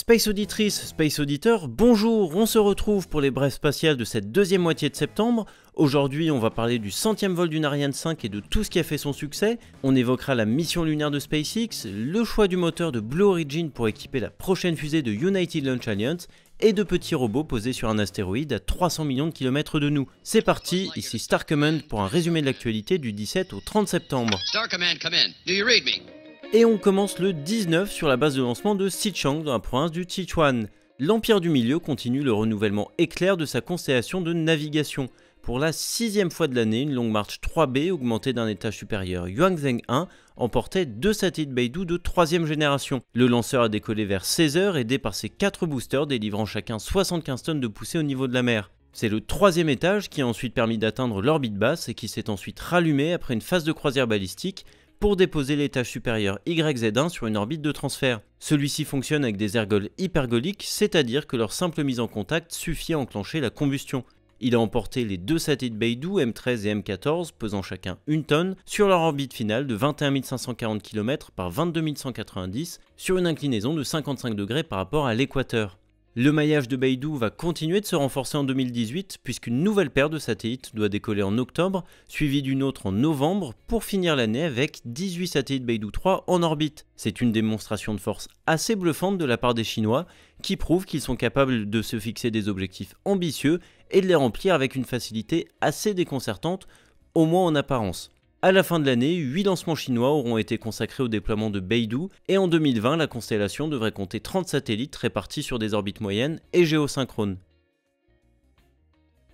Space Auditrice, Space Auditeur, bonjour, on se retrouve pour les brèves spatiales de cette deuxième moitié de septembre. Aujourd'hui, on va parler du centième vol d'une Ariane 5 et de tout ce qui a fait son succès. On évoquera la mission lunaire de SpaceX, le choix du moteur de Blue Origin pour équiper la prochaine fusée de United Launch Alliance et de petits robots posés sur un astéroïde à 300 millions de kilomètres de nous. C'est parti, ici Star Command pour un résumé de l'actualité du 17 au 30 septembre. Star Command, come in. Do you read me? et on commence le 19 sur la base de lancement de Sichang dans la province du Sichuan. L'Empire du Milieu continue le renouvellement éclair de sa constellation de navigation. Pour la sixième fois de l'année, une longue marche 3B augmentée d'un étage supérieur Yuanzheng 1 emportait deux satellites Beidou de troisième génération. Le lanceur a décollé vers 16h aidé par ses quatre boosters délivrant chacun 75 tonnes de poussée au niveau de la mer. C'est le troisième étage qui a ensuite permis d'atteindre l'orbite basse et qui s'est ensuite rallumé après une phase de croisière balistique pour déposer l'étage supérieur YZ1 sur une orbite de transfert. Celui-ci fonctionne avec des ergols hypergoliques, c'est-à-dire que leur simple mise en contact suffit à enclencher la combustion. Il a emporté les deux satellites Beidou M13 et M14, pesant chacun une tonne, sur leur orbite finale de 21 540 km par 22 190 sur une inclinaison de 55 degrés par rapport à l'équateur. Le maillage de Beidou va continuer de se renforcer en 2018 puisqu'une nouvelle paire de satellites doit décoller en octobre, suivie d'une autre en novembre pour finir l'année avec 18 satellites Beidou 3 en orbite. C'est une démonstration de force assez bluffante de la part des Chinois qui prouve qu'ils sont capables de se fixer des objectifs ambitieux et de les remplir avec une facilité assez déconcertante, au moins en apparence. À la fin de l'année, 8 lancements chinois auront été consacrés au déploiement de Beidou, et en 2020, la constellation devrait compter 30 satellites répartis sur des orbites moyennes et géosynchrones.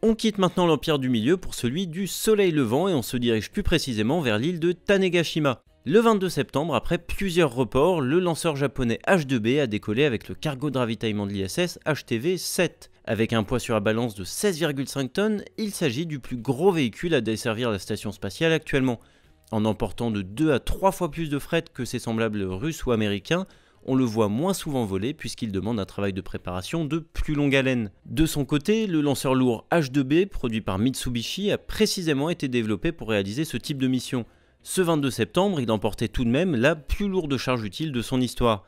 On quitte maintenant l'empire du milieu pour celui du soleil levant et on se dirige plus précisément vers l'île de Tanegashima. Le 22 septembre, après plusieurs reports, le lanceur japonais H2B a décollé avec le cargo de ravitaillement de l'ISS HTV-7. Avec un poids sur la balance de 16,5 tonnes, il s'agit du plus gros véhicule à desservir la station spatiale actuellement. En emportant de 2 à 3 fois plus de fret que ses semblables russes ou américains, on le voit moins souvent voler puisqu'il demande un travail de préparation de plus longue haleine. De son côté, le lanceur lourd H2B, produit par Mitsubishi, a précisément été développé pour réaliser ce type de mission. Ce 22 septembre, il emportait tout de même la plus lourde charge utile de son histoire.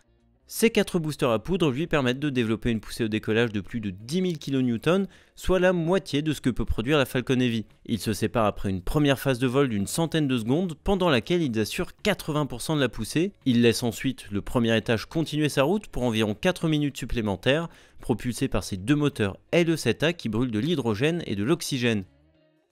Ces 4 boosters à poudre lui permettent de développer une poussée au décollage de plus de 10 000 kN, soit la moitié de ce que peut produire la Falcon Heavy. Ils se séparent après une première phase de vol d'une centaine de secondes, pendant laquelle ils assurent 80% de la poussée. Ils laissent ensuite le premier étage continuer sa route pour environ 4 minutes supplémentaires, propulsé par ses deux moteurs L7A e qui brûlent de l'hydrogène et de l'oxygène.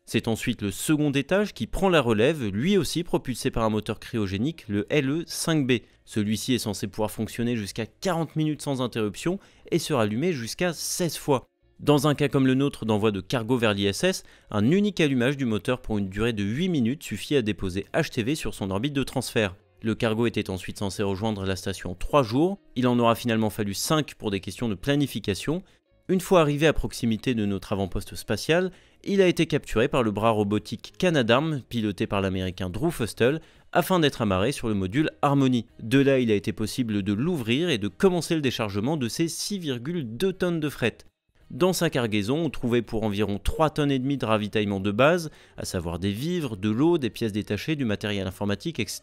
C'est ensuite le second étage qui prend la relève, lui aussi propulsé par un moteur cryogénique, le LE5B. Celui-ci est censé pouvoir fonctionner jusqu'à 40 minutes sans interruption et se rallumer jusqu'à 16 fois. Dans un cas comme le nôtre d'envoi de cargo vers l'ISS, un unique allumage du moteur pour une durée de 8 minutes suffit à déposer HTV sur son orbite de transfert. Le cargo était ensuite censé rejoindre la station 3 jours, il en aura finalement fallu 5 pour des questions de planification, une fois arrivé à proximité de notre avant-poste spatial, il a été capturé par le bras robotique Canadarm, piloté par l'américain Drew Fustel, afin d'être amarré sur le module Harmony. De là, il a été possible de l'ouvrir et de commencer le déchargement de ses 6,2 tonnes de fret. Dans sa cargaison, on trouvait pour environ 3 tonnes et demie de ravitaillement de base, à savoir des vivres, de l'eau, des pièces détachées, du matériel informatique, etc.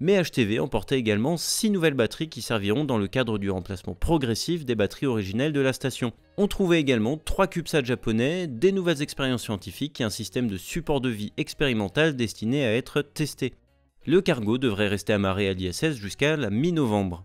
Mais HTV emportait également 6 nouvelles batteries qui serviront dans le cadre du remplacement progressif des batteries originelles de la station. On trouvait également 3 CubeSats japonais, des nouvelles expériences scientifiques et un système de support de vie expérimental destiné à être testé. Le cargo devrait rester amarré à l'ISS jusqu'à la mi-novembre.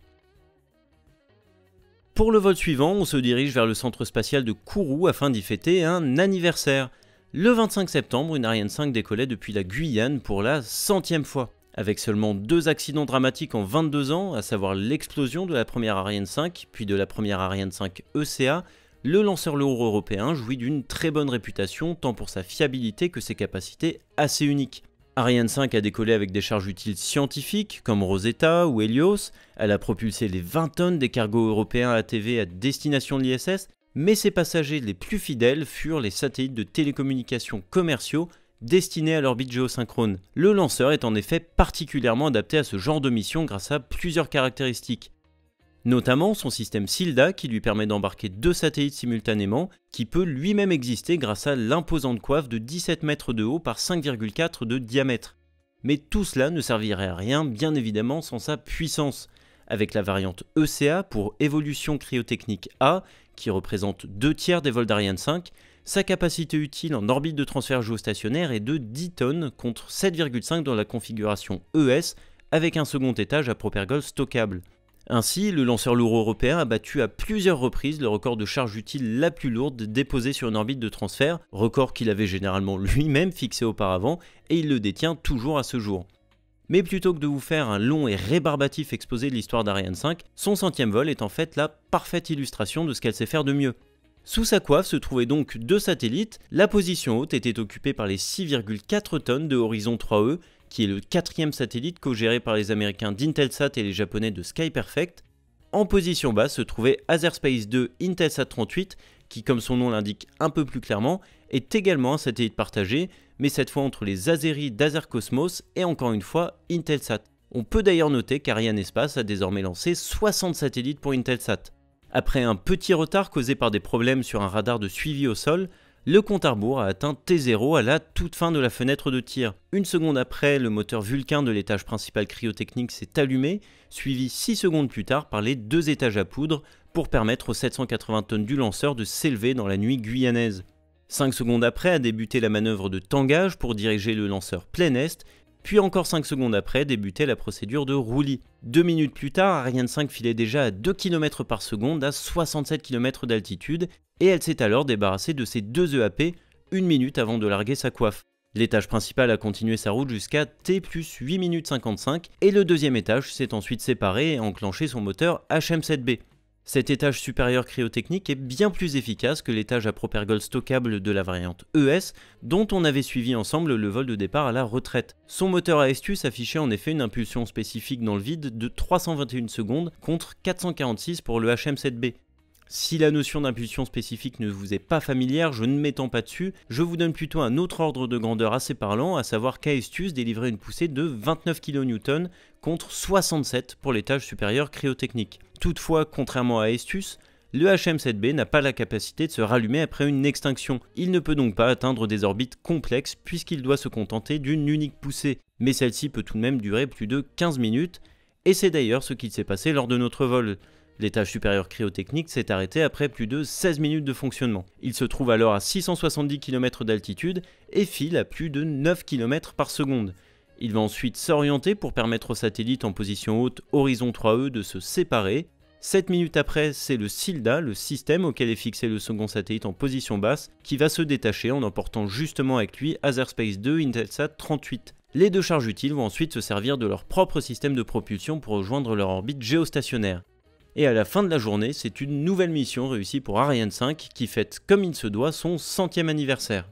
Pour le vol suivant, on se dirige vers le centre spatial de Kourou afin d'y fêter un anniversaire. Le 25 septembre, une Ariane 5 décollait depuis la Guyane pour la centième fois. Avec seulement deux accidents dramatiques en 22 ans, à savoir l'explosion de la première Ariane 5, puis de la première Ariane 5 ECA, le lanceur lourd européen jouit d'une très bonne réputation tant pour sa fiabilité que ses capacités assez uniques. Ariane 5 a décollé avec des charges utiles scientifiques comme Rosetta ou Helios, elle a propulsé les 20 tonnes des cargos européens ATV à destination de l'ISS, mais ses passagers les plus fidèles furent les satellites de télécommunications commerciaux destinés à l'orbite géosynchrone. Le lanceur est en effet particulièrement adapté à ce genre de mission grâce à plusieurs caractéristiques notamment son système SILDA qui lui permet d'embarquer deux satellites simultanément, qui peut lui-même exister grâce à l'imposante coiffe de 17 mètres de haut par 5,4 de diamètre. Mais tout cela ne servirait à rien, bien évidemment, sans sa puissance, avec la variante ECA pour Évolution Cryotechnique A, qui représente deux tiers des vols d'Ariane 5, sa capacité utile en orbite de transfert géostationnaire est de 10 tonnes contre 7,5 dans la configuration ES, avec un second étage à propergol stockable. Ainsi, le lanceur lourd européen a battu à plusieurs reprises le record de charge utile la plus lourde déposée sur une orbite de transfert, record qu'il avait généralement lui-même fixé auparavant, et il le détient toujours à ce jour. Mais plutôt que de vous faire un long et rébarbatif exposé de l'histoire d'Ariane 5, son centième vol est en fait la parfaite illustration de ce qu'elle sait faire de mieux. Sous sa coiffe se trouvaient donc deux satellites, la position haute était occupée par les 6,4 tonnes de Horizon 3E qui est le quatrième satellite co-géré par les Américains d'Intelsat et les Japonais de SkyPerfect. En position basse se trouvait Azerspace 2 Intelsat 38, qui comme son nom l'indique un peu plus clairement, est également un satellite partagé, mais cette fois entre les Azeris d'Azercosmos et encore une fois Intelsat. On peut d'ailleurs noter qu'Ariane Espace a désormais lancé 60 satellites pour Intelsat. Après un petit retard causé par des problèmes sur un radar de suivi au sol, le compte à rebours a atteint T0 à la toute fin de la fenêtre de tir. Une seconde après, le moteur Vulcain de l'étage principal cryotechnique s'est allumé, suivi 6 secondes plus tard par les deux étages à poudre pour permettre aux 780 tonnes du lanceur de s'élever dans la nuit guyanaise. 5 secondes après a débuté la manœuvre de tangage pour diriger le lanceur plein est puis encore 5 secondes après débutait la procédure de roulis. Deux minutes plus tard, Ariane 5 filait déjà à 2 km par seconde à 67 km d'altitude et elle s'est alors débarrassée de ses deux EAP une minute avant de larguer sa coiffe. L'étage principal a continué sa route jusqu'à T plus 8 minutes 55 et le deuxième étage s'est ensuite séparé et enclenché son moteur HM7B. Cet étage supérieur cryotechnique est bien plus efficace que l'étage à propergol stockable de la variante ES, dont on avait suivi ensemble le vol de départ à la retraite. Son moteur à astuce affichait en effet une impulsion spécifique dans le vide de 321 secondes contre 446 pour le HM7B. Si la notion d'impulsion spécifique ne vous est pas familière, je ne m'étends pas dessus, je vous donne plutôt un autre ordre de grandeur assez parlant, à savoir qu'Aestus délivrait une poussée de 29 kN contre 67 pour l'étage supérieur cryotechnique. Toutefois, contrairement à Aestus, le HM7B n'a pas la capacité de se rallumer après une extinction. Il ne peut donc pas atteindre des orbites complexes puisqu'il doit se contenter d'une unique poussée, mais celle-ci peut tout de même durer plus de 15 minutes, et c'est d'ailleurs ce qu'il s'est passé lors de notre vol. L'étage supérieur cryotechnique s'est arrêté après plus de 16 minutes de fonctionnement. Il se trouve alors à 670 km d'altitude et file à plus de 9 km par seconde. Il va ensuite s'orienter pour permettre au satellite en position haute Horizon 3E de se séparer. 7 minutes après, c'est le SILDA, le système auquel est fixé le second satellite en position basse, qui va se détacher en emportant justement avec lui Space 2 Intelsat 38. Les deux charges utiles vont ensuite se servir de leur propre système de propulsion pour rejoindre leur orbite géostationnaire. Et à la fin de la journée, c'est une nouvelle mission réussie pour Ariane 5 qui fête comme il se doit son centième anniversaire.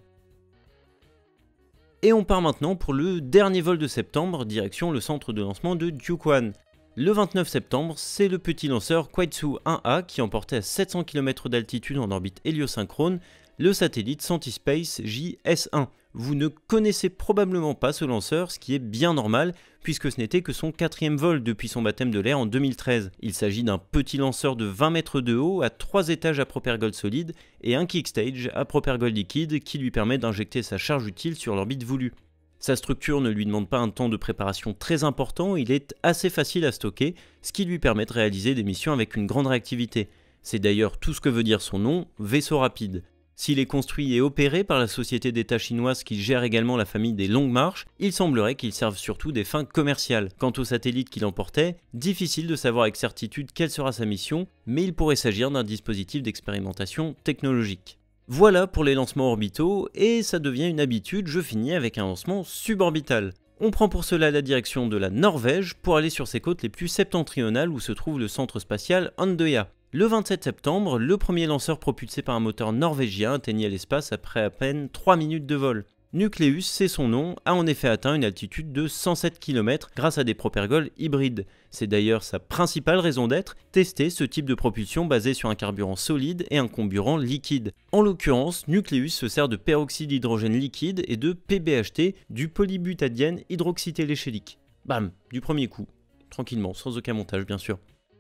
Et on part maintenant pour le dernier vol de septembre, direction le centre de lancement de jiuquan Le 29 septembre, c'est le petit lanceur Kwaitsu 1A qui emportait à 700 km d'altitude en orbite héliosynchrone le satellite Santispace JS1. Vous ne connaissez probablement pas ce lanceur, ce qui est bien normal puisque ce n'était que son quatrième vol depuis son baptême de l'air en 2013. Il s'agit d'un petit lanceur de 20 mètres de haut à 3 étages à propergol solide et un kickstage à propergol liquide qui lui permet d'injecter sa charge utile sur l'orbite voulue. Sa structure ne lui demande pas un temps de préparation très important, il est assez facile à stocker, ce qui lui permet de réaliser des missions avec une grande réactivité. C'est d'ailleurs tout ce que veut dire son nom, vaisseau rapide. S'il est construit et opéré par la société d'État chinoise qui gère également la famille des Longues Marches, il semblerait qu'il serve surtout des fins commerciales. Quant au satellite qu'il emportait, difficile de savoir avec certitude quelle sera sa mission, mais il pourrait s'agir d'un dispositif d'expérimentation technologique. Voilà pour les lancements orbitaux, et ça devient une habitude, je finis avec un lancement suborbital. On prend pour cela la direction de la Norvège pour aller sur ses côtes les plus septentrionales où se trouve le centre spatial Andøya. Le 27 septembre, le premier lanceur propulsé par un moteur norvégien atteignait l'espace après à peine 3 minutes de vol. Nucleus, c'est son nom, a en effet atteint une altitude de 107 km grâce à des propergoles hybrides. C'est d'ailleurs sa principale raison d'être, tester ce type de propulsion basé sur un carburant solide et un comburant liquide. En l'occurrence, Nucleus se sert de peroxyde d'hydrogène liquide et de PBHT, du polybutadiène hydroxytéléchélique. Bam, du premier coup. Tranquillement, sans aucun montage bien sûr.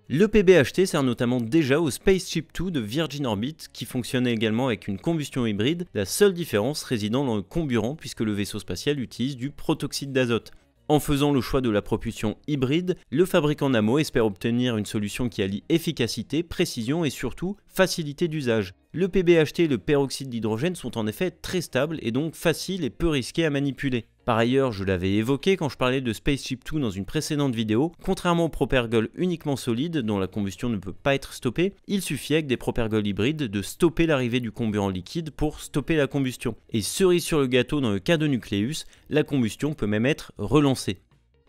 Le PBHT sert notamment déjà au Spaceship 2 de Virgin Orbit, qui fonctionnait également avec une combustion hybride, la seule différence résidant dans le comburant puisque le vaisseau spatial utilise du protoxyde d'azote. En faisant le choix de la propulsion hybride, le fabricant Namo espère obtenir une solution qui allie efficacité, précision et surtout facilité d'usage. Le PBHT et le peroxyde d'hydrogène sont en effet très stables et donc faciles et peu risqués à manipuler. Par ailleurs, je l'avais évoqué quand je parlais de Spaceship 2 dans une précédente vidéo, contrairement aux propergol uniquement solides dont la combustion ne peut pas être stoppée, il suffit avec des propergols hybrides de stopper l'arrivée du comburant liquide pour stopper la combustion. Et cerise sur le gâteau dans le cas de Nucleus, la combustion peut même être relancée.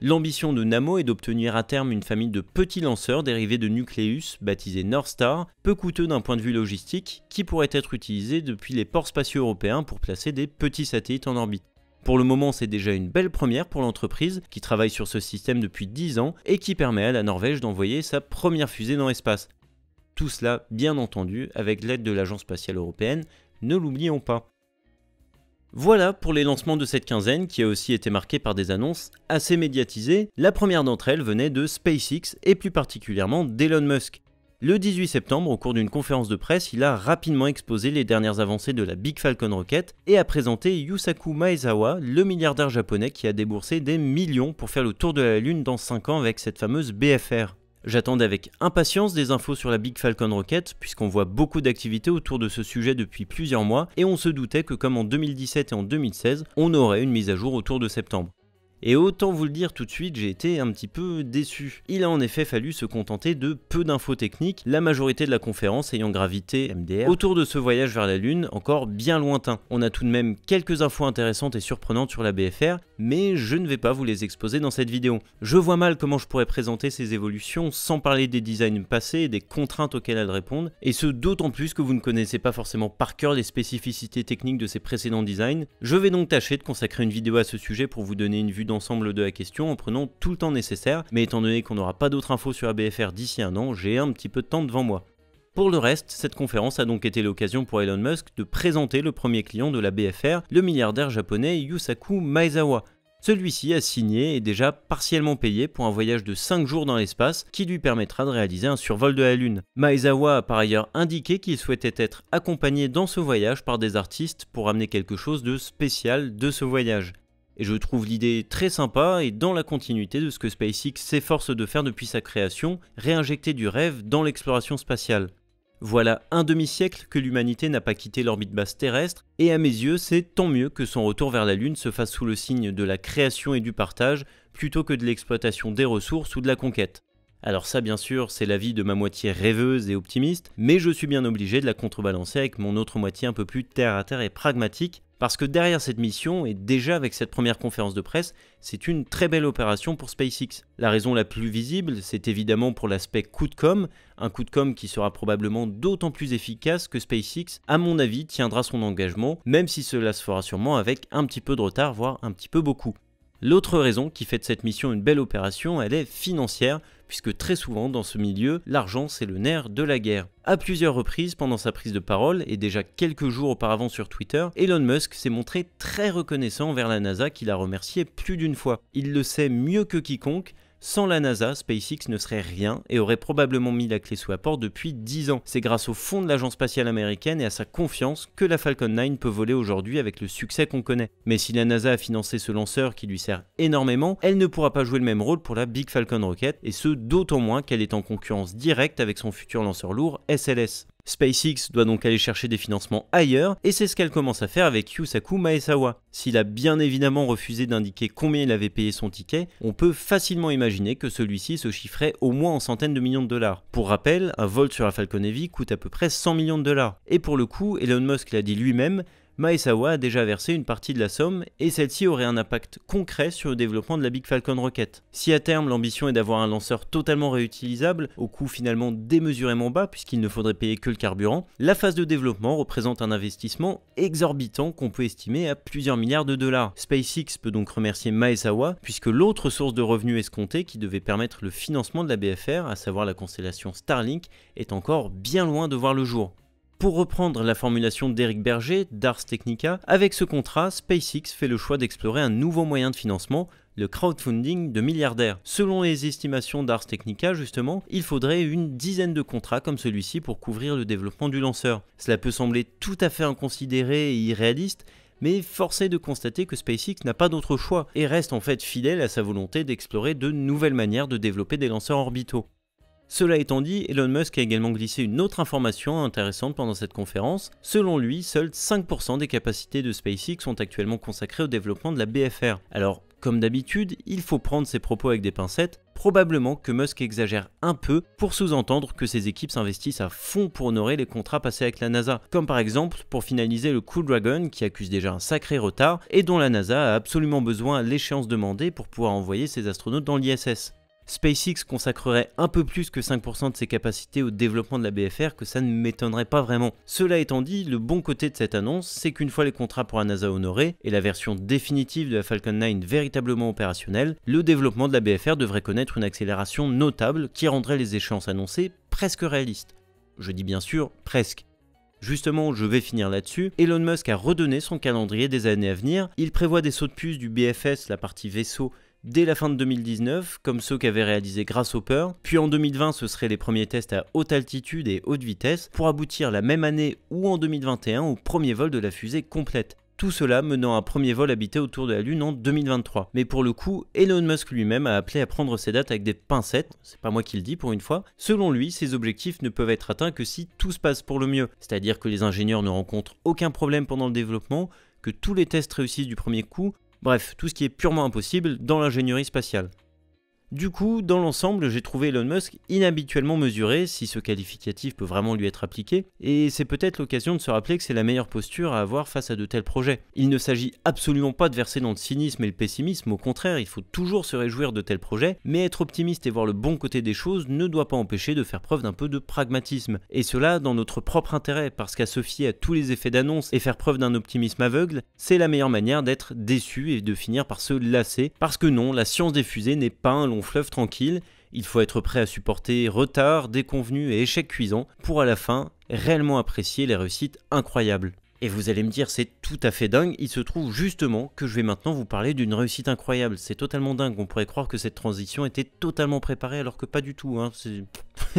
L'ambition de Namo est d'obtenir à terme une famille de petits lanceurs dérivés de Nucleus, baptisés North Star, peu coûteux d'un point de vue logistique, qui pourraient être utilisés depuis les ports spatiaux européens pour placer des petits satellites en orbite. Pour le moment, c'est déjà une belle première pour l'entreprise qui travaille sur ce système depuis 10 ans et qui permet à la Norvège d'envoyer sa première fusée dans l'espace. Tout cela, bien entendu, avec l'aide de l'Agence spatiale européenne, ne l'oublions pas. Voilà pour les lancements de cette quinzaine qui a aussi été marquée par des annonces assez médiatisées. La première d'entre elles venait de SpaceX et plus particulièrement d'Elon Musk. Le 18 septembre, au cours d'une conférence de presse, il a rapidement exposé les dernières avancées de la Big Falcon Rocket et a présenté Yusaku Maezawa, le milliardaire japonais qui a déboursé des millions pour faire le tour de la Lune dans 5 ans avec cette fameuse BFR. J'attendais avec impatience des infos sur la Big Falcon Rocket, puisqu'on voit beaucoup d'activités autour de ce sujet depuis plusieurs mois, et on se doutait que comme en 2017 et en 2016, on aurait une mise à jour autour de septembre. Et autant vous le dire tout de suite, j'ai été un petit peu déçu. Il a en effet fallu se contenter de peu d'infos techniques, la majorité de la conférence ayant gravité MDR autour de ce voyage vers la Lune encore bien lointain. On a tout de même quelques infos intéressantes et surprenantes sur la BFR, mais je ne vais pas vous les exposer dans cette vidéo. Je vois mal comment je pourrais présenter ces évolutions sans parler des designs passés et des contraintes auxquelles elles répondent, et ce d'autant plus que vous ne connaissez pas forcément par cœur les spécificités techniques de ces précédents designs. Je vais donc tâcher de consacrer une vidéo à ce sujet pour vous donner une vue d'ensemble de la question en prenant tout le temps nécessaire, mais étant donné qu'on n'aura pas d'autres infos sur BFR d'ici un an, j'ai un petit peu de temps devant moi. Pour le reste, cette conférence a donc été l'occasion pour Elon Musk de présenter le premier client de la BFR, le milliardaire japonais Yusaku Maezawa. Celui-ci a signé et déjà partiellement payé pour un voyage de 5 jours dans l'espace qui lui permettra de réaliser un survol de la Lune. Maezawa a par ailleurs indiqué qu'il souhaitait être accompagné dans ce voyage par des artistes pour amener quelque chose de spécial de ce voyage. Et je trouve l'idée très sympa et dans la continuité de ce que SpaceX s'efforce de faire depuis sa création, réinjecter du rêve dans l'exploration spatiale. Voilà un demi-siècle que l'humanité n'a pas quitté l'orbite basse terrestre, et à mes yeux, c'est tant mieux que son retour vers la Lune se fasse sous le signe de la création et du partage, plutôt que de l'exploitation des ressources ou de la conquête. Alors ça bien sûr, c'est l'avis de ma moitié rêveuse et optimiste, mais je suis bien obligé de la contrebalancer avec mon autre moitié un peu plus terre à terre et pragmatique, parce que derrière cette mission, et déjà avec cette première conférence de presse, c'est une très belle opération pour SpaceX. La raison la plus visible, c'est évidemment pour l'aspect coup de com, un coup de com qui sera probablement d'autant plus efficace que SpaceX, à mon avis, tiendra son engagement, même si cela se fera sûrement avec un petit peu de retard, voire un petit peu beaucoup. L'autre raison qui fait de cette mission une belle opération, elle est financière, puisque très souvent dans ce milieu, l'argent c'est le nerf de la guerre. A plusieurs reprises pendant sa prise de parole et déjà quelques jours auparavant sur Twitter, Elon Musk s'est montré très reconnaissant envers la NASA qu'il a remercié plus d'une fois. Il le sait mieux que quiconque sans la NASA, SpaceX ne serait rien et aurait probablement mis la clé sous la porte depuis 10 ans. C'est grâce au fond de l'agence spatiale américaine et à sa confiance que la Falcon 9 peut voler aujourd'hui avec le succès qu'on connaît. Mais si la NASA a financé ce lanceur qui lui sert énormément, elle ne pourra pas jouer le même rôle pour la Big Falcon Rocket, et ce d'autant moins qu'elle est en concurrence directe avec son futur lanceur lourd SLS. SpaceX doit donc aller chercher des financements ailleurs, et c'est ce qu'elle commence à faire avec Yusaku Maesawa. S'il a bien évidemment refusé d'indiquer combien il avait payé son ticket, on peut facilement imaginer que celui-ci se chiffrait au moins en centaines de millions de dollars. Pour rappel, un vol sur la Falcon Heavy coûte à peu près 100 millions de dollars. Et pour le coup, Elon Musk l'a dit lui-même, Maesawa a déjà versé une partie de la somme et celle-ci aurait un impact concret sur le développement de la Big Falcon Rocket. Si à terme l'ambition est d'avoir un lanceur totalement réutilisable, au coût finalement démesurément bas puisqu'il ne faudrait payer que le carburant, la phase de développement représente un investissement exorbitant qu'on peut estimer à plusieurs milliards de dollars. SpaceX peut donc remercier Maesawa puisque l'autre source de revenus escomptée qui devait permettre le financement de la BFR, à savoir la constellation Starlink, est encore bien loin de voir le jour. Pour reprendre la formulation d'Eric Berger d'Ars Technica, avec ce contrat, SpaceX fait le choix d'explorer un nouveau moyen de financement, le crowdfunding de milliardaires. Selon les estimations d'Ars Technica, justement, il faudrait une dizaine de contrats comme celui-ci pour couvrir le développement du lanceur. Cela peut sembler tout à fait inconsidéré et irréaliste, mais force est de constater que SpaceX n'a pas d'autre choix et reste en fait fidèle à sa volonté d'explorer de nouvelles manières de développer des lanceurs orbitaux. Cela étant dit, Elon Musk a également glissé une autre information intéressante pendant cette conférence. Selon lui, seuls 5% des capacités de SpaceX sont actuellement consacrées au développement de la BFR. Alors, comme d'habitude, il faut prendre ses propos avec des pincettes, probablement que Musk exagère un peu pour sous-entendre que ses équipes s'investissent à fond pour honorer les contrats passés avec la NASA, comme par exemple pour finaliser le Cool Dragon qui accuse déjà un sacré retard et dont la NASA a absolument besoin à l'échéance demandée pour pouvoir envoyer ses astronautes dans l'ISS. SpaceX consacrerait un peu plus que 5% de ses capacités au développement de la BFR, que ça ne m'étonnerait pas vraiment. Cela étant dit, le bon côté de cette annonce, c'est qu'une fois les contrats pour la NASA honorés et la version définitive de la Falcon 9 véritablement opérationnelle, le développement de la BFR devrait connaître une accélération notable qui rendrait les échéances annoncées presque réalistes. Je dis bien sûr presque. Justement, je vais finir là-dessus. Elon Musk a redonné son calendrier des années à venir. Il prévoit des sauts de puce du BFS, la partie vaisseau, dès la fin de 2019, comme ceux qu'avait réalisé Grasshopper, puis en 2020 ce seraient les premiers tests à haute altitude et haute vitesse, pour aboutir la même année ou en 2021 au premier vol de la fusée complète. Tout cela menant à un premier vol habité autour de la Lune en 2023. Mais pour le coup, Elon Musk lui-même a appelé à prendre ces dates avec des pincettes, c'est pas moi qui le dis pour une fois. Selon lui, ces objectifs ne peuvent être atteints que si tout se passe pour le mieux, c'est-à-dire que les ingénieurs ne rencontrent aucun problème pendant le développement, que tous les tests réussissent du premier coup, Bref, tout ce qui est purement impossible dans l'ingénierie spatiale. Du coup, dans l'ensemble, j'ai trouvé Elon Musk inhabituellement mesuré, si ce qualificatif peut vraiment lui être appliqué, et c'est peut-être l'occasion de se rappeler que c'est la meilleure posture à avoir face à de tels projets. Il ne s'agit absolument pas de verser dans le cynisme et le pessimisme, au contraire, il faut toujours se réjouir de tels projets, mais être optimiste et voir le bon côté des choses ne doit pas empêcher de faire preuve d'un peu de pragmatisme, et cela dans notre propre intérêt, parce qu'à se fier à tous les effets d'annonce et faire preuve d'un optimisme aveugle, c'est la meilleure manière d'être déçu et de finir par se lasser, parce que non, la science des fusées n'est pas un long fleuve tranquille, il faut être prêt à supporter retard, déconvenus et échecs cuisants pour à la fin réellement apprécier les réussites incroyables. Et vous allez me dire, c'est tout à fait dingue, il se trouve justement que je vais maintenant vous parler d'une réussite incroyable. C'est totalement dingue, on pourrait croire que cette transition était totalement préparée alors que pas du tout, hein. c'est...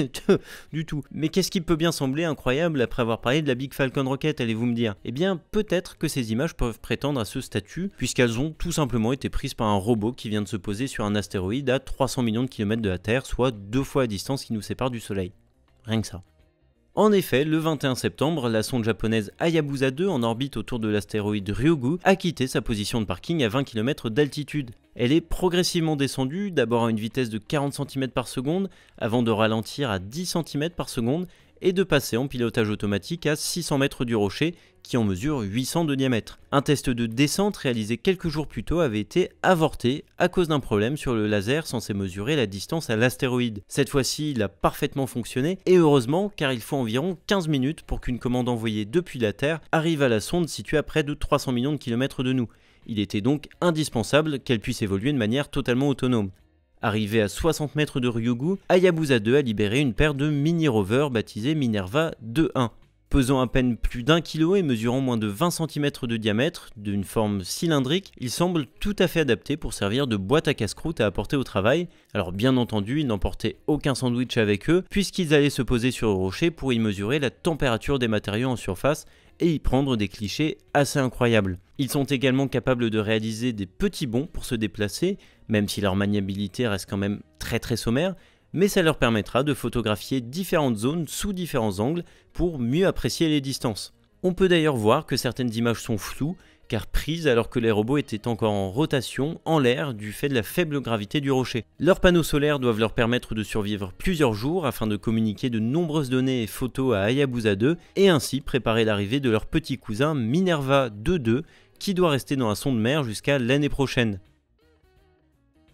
du tout. Mais qu'est-ce qui peut bien sembler incroyable après avoir parlé de la Big Falcon Rocket, allez-vous me dire Eh bien, peut-être que ces images peuvent prétendre à ce statut, puisqu'elles ont tout simplement été prises par un robot qui vient de se poser sur un astéroïde à 300 millions de kilomètres de la Terre, soit deux fois la distance qui nous sépare du Soleil. Rien que ça. En effet, le 21 septembre, la sonde japonaise Hayabusa 2 en orbite autour de l'astéroïde Ryugu a quitté sa position de parking à 20 km d'altitude. Elle est progressivement descendue, d'abord à une vitesse de 40 cm par seconde, avant de ralentir à 10 cm par seconde et de passer en pilotage automatique à 600 mètres du rocher qui en mesure 800 de diamètre. Un test de descente réalisé quelques jours plus tôt avait été avorté à cause d'un problème sur le laser censé mesurer la distance à l'astéroïde. Cette fois-ci, il a parfaitement fonctionné et heureusement car il faut environ 15 minutes pour qu'une commande envoyée depuis la Terre arrive à la sonde située à près de 300 millions de kilomètres de nous. Il était donc indispensable qu'elle puisse évoluer de manière totalement autonome. Arrivé à 60 mètres de Ryugu, Hayabusa 2 a libéré une paire de mini-rovers baptisés Minerva 2-1. Pesant à peine plus d'un kilo et mesurant moins de 20 cm de diamètre, d'une forme cylindrique, ils semblent tout à fait adaptés pour servir de boîte à casse-croûte à apporter au travail. Alors bien entendu, ils n'emportaient aucun sandwich avec eux, puisqu'ils allaient se poser sur le rocher pour y mesurer la température des matériaux en surface et y prendre des clichés assez incroyables. Ils sont également capables de réaliser des petits bonds pour se déplacer, même si leur maniabilité reste quand même très très sommaire, mais ça leur permettra de photographier différentes zones sous différents angles pour mieux apprécier les distances. On peut d'ailleurs voir que certaines images sont floues, car prises alors que les robots étaient encore en rotation en l'air du fait de la faible gravité du rocher. Leurs panneaux solaires doivent leur permettre de survivre plusieurs jours afin de communiquer de nombreuses données et photos à Hayabusa 2 et ainsi préparer l'arrivée de leur petit cousin Minerva 2.2 qui doit rester dans un son de mer jusqu'à l'année prochaine.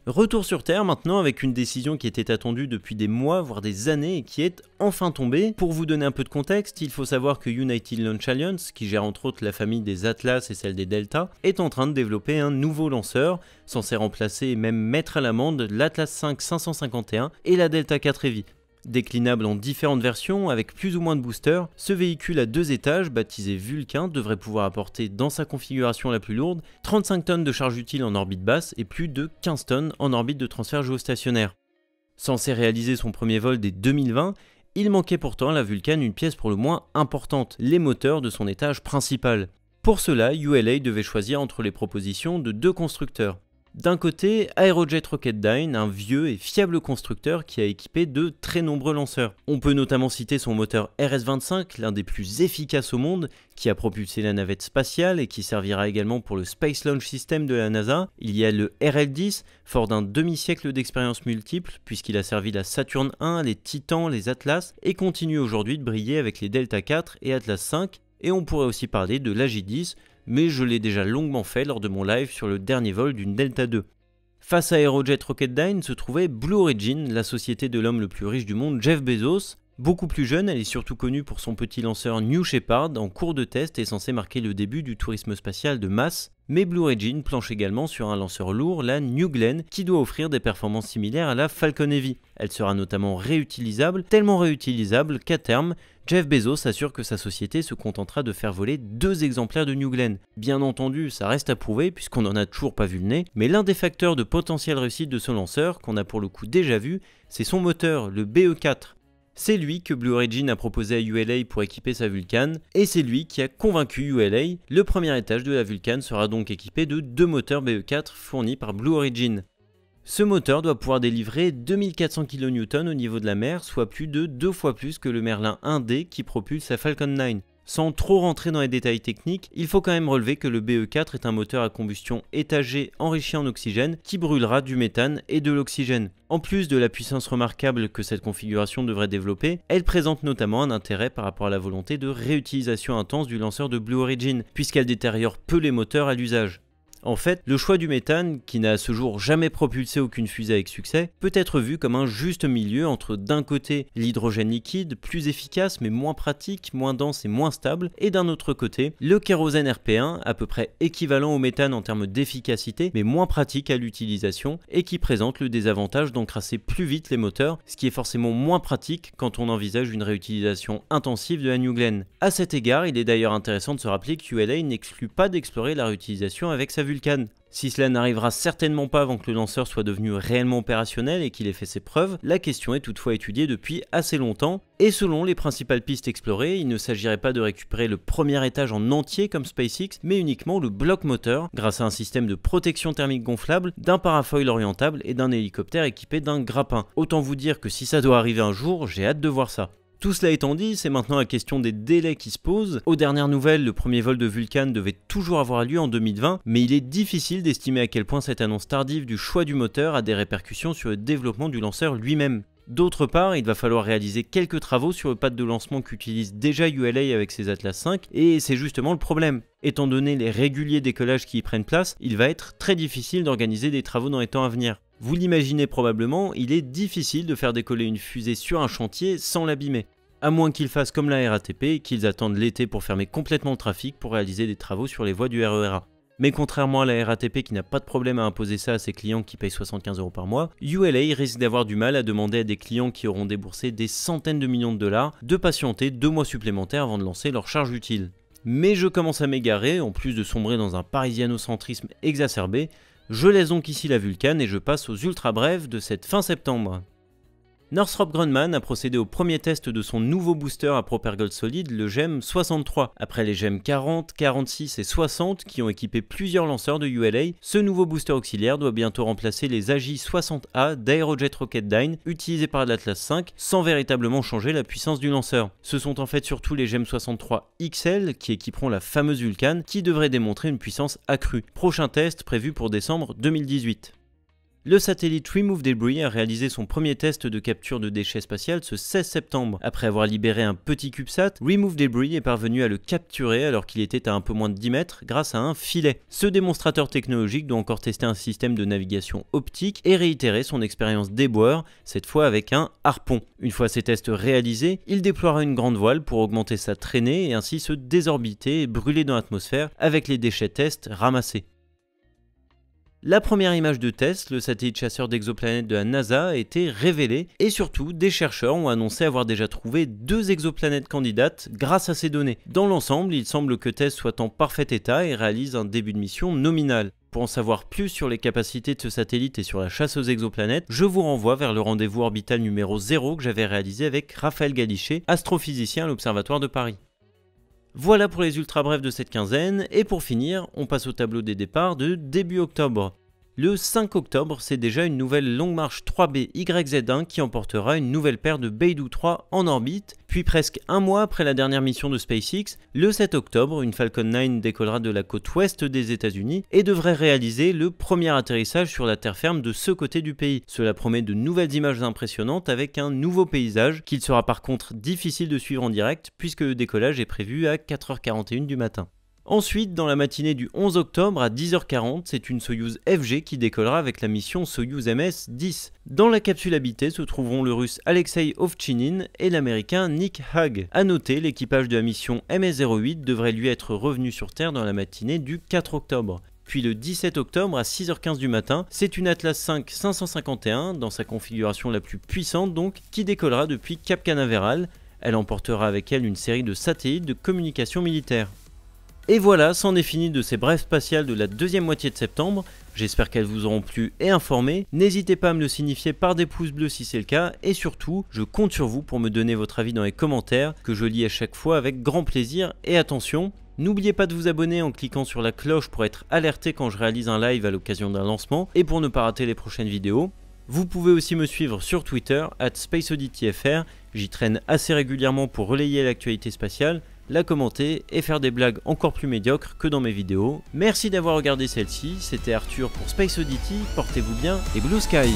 Retour sur Terre maintenant avec une décision qui était attendue depuis des mois, voire des années, et qui est enfin tombée. Pour vous donner un peu de contexte, il faut savoir que United Launch Alliance, qui gère entre autres la famille des Atlas et celle des Delta, est en train de développer un nouveau lanceur, censé remplacer et même mettre à l'amende l'Atlas 5 551 et la Delta 4 Heavy. Déclinable en différentes versions avec plus ou moins de boosters, ce véhicule à deux étages, baptisé Vulcan devrait pouvoir apporter dans sa configuration la plus lourde 35 tonnes de charge utile en orbite basse et plus de 15 tonnes en orbite de transfert géostationnaire. Censé réaliser son premier vol dès 2020, il manquait pourtant à la Vulcan une pièce pour le moins importante, les moteurs de son étage principal. Pour cela, ULA devait choisir entre les propositions de deux constructeurs. D'un côté, Aerojet Rocketdyne, un vieux et fiable constructeur qui a équipé de très nombreux lanceurs. On peut notamment citer son moteur RS-25, l'un des plus efficaces au monde, qui a propulsé la navette spatiale et qui servira également pour le Space Launch System de la NASA. Il y a le RL-10, fort d'un demi-siècle d'expérience multiple, puisqu'il a servi la Saturn 1, les Titans, les Atlas, et continue aujourd'hui de briller avec les Delta 4 et Atlas 5, et on pourrait aussi parler de l'AJ-10, mais je l'ai déjà longuement fait lors de mon live sur le dernier vol d'une Delta 2. Face à Aerojet Rocketdyne se trouvait Blue Origin, la société de l'homme le plus riche du monde, Jeff Bezos. Beaucoup plus jeune, elle est surtout connue pour son petit lanceur New Shepard en cours de test et censé marquer le début du tourisme spatial de masse. Mais Blue Origin planche également sur un lanceur lourd, la New Glenn, qui doit offrir des performances similaires à la Falcon Heavy. Elle sera notamment réutilisable, tellement réutilisable qu'à terme, Jeff Bezos assure que sa société se contentera de faire voler deux exemplaires de New Glenn. Bien entendu, ça reste à prouver puisqu'on n'en a toujours pas vu le nez, mais l'un des facteurs de potentielle réussite de ce lanceur, qu'on a pour le coup déjà vu, c'est son moteur, le BE4. C'est lui que Blue Origin a proposé à ULA pour équiper sa Vulcan, et c'est lui qui a convaincu ULA. Le premier étage de la Vulcan sera donc équipé de deux moteurs BE4 fournis par Blue Origin. Ce moteur doit pouvoir délivrer 2400 kN au niveau de la mer, soit plus de deux fois plus que le Merlin 1D qui propulse sa Falcon 9. Sans trop rentrer dans les détails techniques, il faut quand même relever que le BE4 est un moteur à combustion étagé enrichi en oxygène qui brûlera du méthane et de l'oxygène. En plus de la puissance remarquable que cette configuration devrait développer, elle présente notamment un intérêt par rapport à la volonté de réutilisation intense du lanceur de Blue Origin, puisqu'elle détériore peu les moteurs à l'usage. En fait, le choix du méthane, qui n'a à ce jour jamais propulsé aucune fusée avec succès, peut être vu comme un juste milieu entre d'un côté l'hydrogène liquide, plus efficace mais moins pratique, moins dense et moins stable, et d'un autre côté le kérosène RP1, à peu près équivalent au méthane en termes d'efficacité mais moins pratique à l'utilisation et qui présente le désavantage d'encrasser plus vite les moteurs, ce qui est forcément moins pratique quand on envisage une réutilisation intensive de la New Glenn. A cet égard, il est d'ailleurs intéressant de se rappeler que ULA n'exclut pas d'explorer la réutilisation avec sa vue. Si cela n'arrivera certainement pas avant que le lanceur soit devenu réellement opérationnel et qu'il ait fait ses preuves, la question est toutefois étudiée depuis assez longtemps, et selon les principales pistes explorées, il ne s'agirait pas de récupérer le premier étage en entier comme SpaceX, mais uniquement le bloc moteur, grâce à un système de protection thermique gonflable, d'un parafoil orientable et d'un hélicoptère équipé d'un grappin. Autant vous dire que si ça doit arriver un jour, j'ai hâte de voir ça. Tout cela étant dit, c'est maintenant la question des délais qui se posent. Aux dernières nouvelles, le premier vol de Vulcan devait toujours avoir lieu en 2020, mais il est difficile d'estimer à quel point cette annonce tardive du choix du moteur a des répercussions sur le développement du lanceur lui-même. D'autre part, il va falloir réaliser quelques travaux sur le pad de lancement qu'utilise déjà ULA avec ses Atlas 5, et c'est justement le problème. Étant donné les réguliers décollages qui y prennent place, il va être très difficile d'organiser des travaux dans les temps à venir. Vous l'imaginez probablement, il est difficile de faire décoller une fusée sur un chantier sans l'abîmer à moins qu'ils fassent comme la RATP et qu'ils attendent l'été pour fermer complètement le trafic pour réaliser des travaux sur les voies du RERA. Mais contrairement à la RATP qui n'a pas de problème à imposer ça à ses clients qui payent 75 euros par mois, ULA risque d'avoir du mal à demander à des clients qui auront déboursé des centaines de millions de dollars de patienter deux mois supplémentaires avant de lancer leur charge utile. Mais je commence à m'égarer, en plus de sombrer dans un parisianocentrisme exacerbé, je laisse donc ici la Vulcane et je passe aux ultra brèves de cette fin septembre. Northrop Grumman a procédé au premier test de son nouveau booster à propergol solide, le GEM 63. Après les GEM 40, 46 et 60 qui ont équipé plusieurs lanceurs de ULA, ce nouveau booster auxiliaire doit bientôt remplacer les AJ-60A d'Aerojet Rocketdyne utilisés par l'Atlas V, sans véritablement changer la puissance du lanceur. Ce sont en fait surtout les GEM 63 XL qui équiperont la fameuse Vulcan qui devrait démontrer une puissance accrue. Prochain test prévu pour décembre 2018. Le satellite Remove Debris a réalisé son premier test de capture de déchets spatial ce 16 septembre. Après avoir libéré un petit CubeSat, Remove Debris est parvenu à le capturer alors qu'il était à un peu moins de 10 mètres grâce à un filet. Ce démonstrateur technologique doit encore tester un système de navigation optique et réitérer son expérience déboueur, cette fois avec un harpon. Une fois ces tests réalisés, il déploiera une grande voile pour augmenter sa traînée et ainsi se désorbiter et brûler dans l'atmosphère avec les déchets tests ramassés. La première image de TESS, le satellite chasseur d'exoplanètes de la NASA, a été révélée et surtout des chercheurs ont annoncé avoir déjà trouvé deux exoplanètes candidates grâce à ces données. Dans l'ensemble, il semble que TESS soit en parfait état et réalise un début de mission nominal. Pour en savoir plus sur les capacités de ce satellite et sur la chasse aux exoplanètes, je vous renvoie vers le rendez-vous orbital numéro 0 que j'avais réalisé avec Raphaël Galichet, astrophysicien à l'Observatoire de Paris. Voilà pour les ultra brefs de cette quinzaine, et pour finir, on passe au tableau des départs de début octobre. Le 5 octobre, c'est déjà une nouvelle longue marche 3B YZ1 qui emportera une nouvelle paire de Beidou 3 en orbite, puis presque un mois après la dernière mission de SpaceX, le 7 octobre, une Falcon 9 décollera de la côte ouest des États-Unis et devrait réaliser le premier atterrissage sur la terre ferme de ce côté du pays. Cela promet de nouvelles images impressionnantes avec un nouveau paysage qu'il sera par contre difficile de suivre en direct puisque le décollage est prévu à 4h41 du matin. Ensuite, dans la matinée du 11 octobre à 10h40, c'est une Soyuz FG qui décollera avec la mission Soyuz MS-10. Dans la capsule habitée se trouveront le russe Alexei Ovchinin et l'américain Nick Hague. A noter, l'équipage de la mission MS-08 devrait lui être revenu sur Terre dans la matinée du 4 octobre. Puis le 17 octobre à 6h15 du matin, c'est une Atlas 5 551, dans sa configuration la plus puissante donc, qui décollera depuis Cap Canaveral. Elle emportera avec elle une série de satellites de communication militaire. Et voilà, c'en est fini de ces brèves spatiales de la deuxième moitié de septembre. J'espère qu'elles vous auront plu et informé. N'hésitez pas à me le signifier par des pouces bleus si c'est le cas. Et surtout, je compte sur vous pour me donner votre avis dans les commentaires, que je lis à chaque fois avec grand plaisir. Et attention, N'oubliez pas de vous abonner en cliquant sur la cloche pour être alerté quand je réalise un live à l'occasion d'un lancement et pour ne pas rater les prochaines vidéos. Vous pouvez aussi me suivre sur Twitter, at j'y traîne assez régulièrement pour relayer l'actualité spatiale la commenter et faire des blagues encore plus médiocres que dans mes vidéos. Merci d'avoir regardé celle-ci, c'était Arthur pour Space Oddity, portez-vous bien et Blue Sky